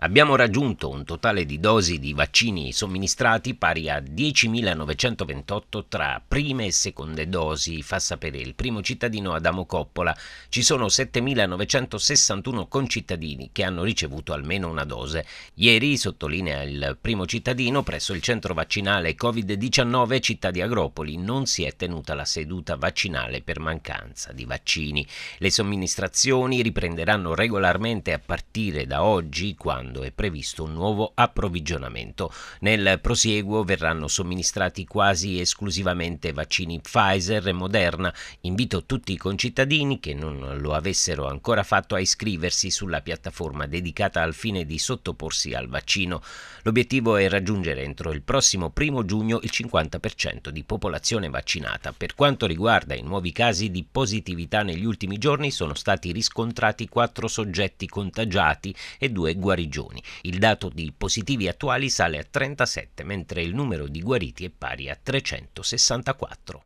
Abbiamo raggiunto un totale di dosi di vaccini somministrati pari a 10.928 tra prime e seconde dosi, fa sapere il primo cittadino Adamo Coppola. Ci sono 7.961 concittadini che hanno ricevuto almeno una dose. Ieri, sottolinea il primo cittadino, presso il centro vaccinale Covid-19 città di Agropoli non si è tenuta la seduta vaccinale per mancanza di vaccini. Le somministrazioni riprenderanno regolarmente a partire da oggi quando quando è previsto un nuovo approvvigionamento. Nel prosieguo verranno somministrati quasi esclusivamente vaccini Pfizer e Moderna. Invito tutti i concittadini che non lo avessero ancora fatto a iscriversi sulla piattaforma dedicata al fine di sottoporsi al vaccino. L'obiettivo è raggiungere entro il prossimo primo giugno il 50% di popolazione vaccinata. Per quanto riguarda i nuovi casi di positività negli ultimi giorni sono stati riscontrati 4 soggetti contagiati e 2 guarigioni regioni. Il dato di positivi attuali sale a 37, mentre il numero di guariti è pari a 364.